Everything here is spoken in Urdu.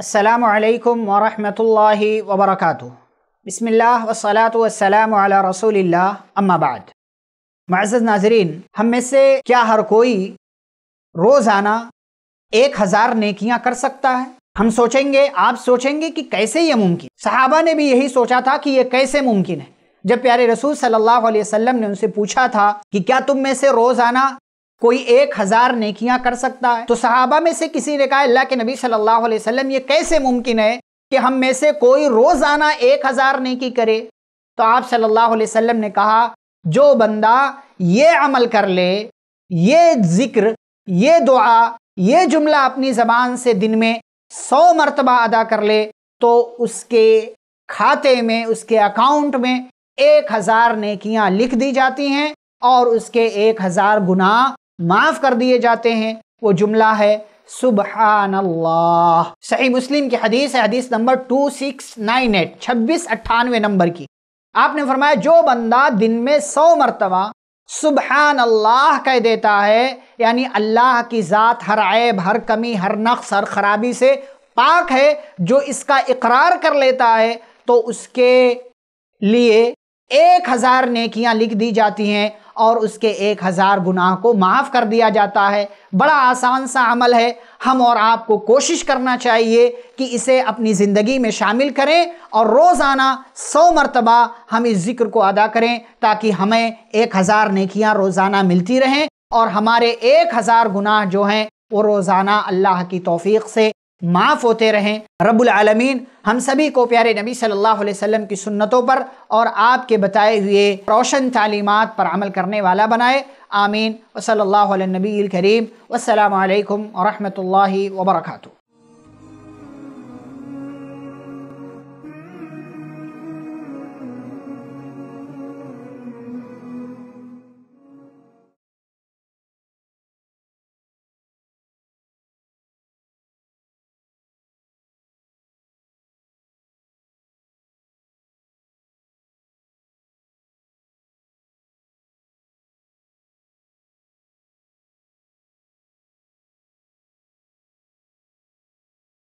السلام علیکم ورحمۃ اللہ وبرکاتہ بسم اللہ وسلاۃ والسلام علی رسول اللہ اما بعد معزز ناظرین ہم میں سے کیا ہر کوئی روزانہ ایک ہزار نیکیاں کر سکتا ہے ہم سوچیں گے آپ سوچیں گے کہ کیسے یہ ممکن صحابہ نے بھی یہی سوچا تھا کہ یہ کیسے ممکن ہے جب پیارے رسول صلی اللہ علیہ وسلم نے ان سے پوچھا تھا کہ کیا تم میں سے روزانہ کوئی ایک ہزار نیکیاں کر سکتا ہے تو صحابہ میں سے کسی نے کہا اللہ کے نبی صلی اللہ علیہ وسلم یہ کیسے ممکن ہے کہ ہم میں سے کوئی روزانہ ایک ہزار نیکی کرے تو آپ صلی اللہ علیہ وسلم نے کہا جو بندہ یہ عمل کر لے یہ ذکر یہ دعا یہ جملہ اپنی زبان سے دن میں سو مرتبہ ادا کر لے تو اس کے کھاتے میں اس کے اکاؤنٹ میں ایک ہزار نیکیاں لکھ دی جاتی ہیں اور اس کے ایک ہزار گناہ معاف کر دیے جاتے ہیں وہ جملہ ہے سبحان اللہ صحیح مسلم کی حدیث ہے حدیث نمبر 2698 اٹھانوے جو بندہ دن میں سو مرتبہ سبحان اللہ کہہ دیتا ہے یعنی اللہ کی ذات ہر عیب ہر کمی ہر نقص ہر خرابی سے پاک ہے جو اس کا اقرار کر لیتا ہے تو اس کے لیے ایک ہزار نیکیاں لکھ دی جاتی ہیں اور اس کے ایک ہزار گناہ کو معاف کر دیا جاتا ہے بڑا آسان سا عمل ہے ہم اور آپ کو کوشش کرنا چاہیے کہ اسے اپنی زندگی میں شامل کریں اور روزانہ سو مرتبہ ہم اس ذکر کو ادا کریں تاکہ ہمیں ایک ہزار نیکیاں روزانہ ملتی رہیں اور ہمارے ایک ہزار گناہ جو ہیں وہ روزانہ اللہ کی توفیق سے معاف ہوتے رہیں رب العالمین ہم سبھی کو پیارے نبی صلی اللہ علیہ وسلم کی سنتوں پر اور آپ کے بتائے ہوئے روشن تعلیمات پر عمل کرنے والا بنائے آمین وصلی اللہ علیہ نبی الکریم والسلام علیکم ورحمت اللہ وبرکاتہ